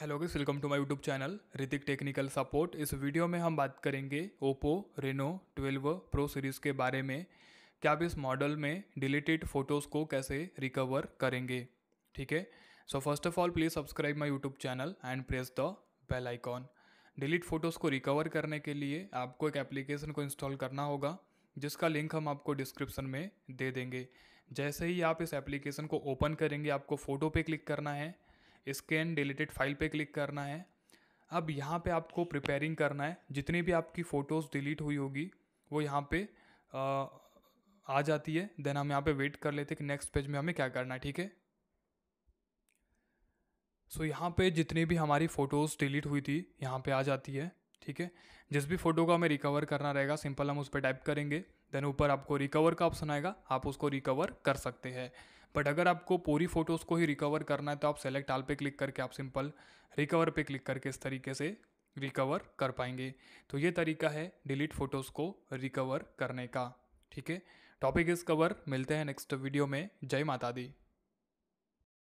hello guys welcome to my YouTube channel Hrithik technical support इस video में हम बात करेंगे ओप्पो रेनो 12 प्रो सीरीज़ के बारे में क्या आप इस मॉडल में डिलीटेड फ़ोटोज़ को कैसे रिकवर करेंगे ठीक है so first of all please subscribe my YouTube channel and press the bell icon delete photos को रिकवर करने के लिए आपको एक एप्लीकेशन को इंस्टॉल करना होगा जिसका लिंक हम आपको डिस्क्रिप्शन में दे देंगे जैसे ही आप इस एप्लीकेशन को ओपन करेंगे आपको फ़ोटो पे क्लिक करना है स्कैन डिलीटेड फाइल पे क्लिक करना है अब यहाँ पे आपको प्रिपेयरिंग करना है जितनी भी आपकी फ़ोटोज़ डिलीट हुई होगी वो यहाँ पे आ, आ जाती है देन हम यहाँ पे वेट कर लेते हैं कि नेक्स्ट पेज में हमें क्या करना है ठीक है सो यहाँ पे जितनी भी हमारी फ़ोटोज़ डिलीट हुई थी यहाँ पे आ जाती है ठीक है जिस भी फ़ोटो को हमें रिकवर करना रहेगा सिंपल हम उस पर टाइप करेंगे देन ऊपर आपको रिकवर का ऑप्शन आएगा आप उसको रिकवर कर सकते हैं बट अगर आपको पूरी फ़ोटोज़ को ही रिकवर करना है तो आप सेलेक्ट आल पे क्लिक करके आप सिंपल रिकवर पे क्लिक करके इस तरीके से रिकवर कर पाएंगे तो ये तरीका है डिलीट फ़ोटोज़ को रिकवर करने का ठीक है टॉपिक इस कवर मिलते हैं नेक्स्ट वीडियो में जय माता दी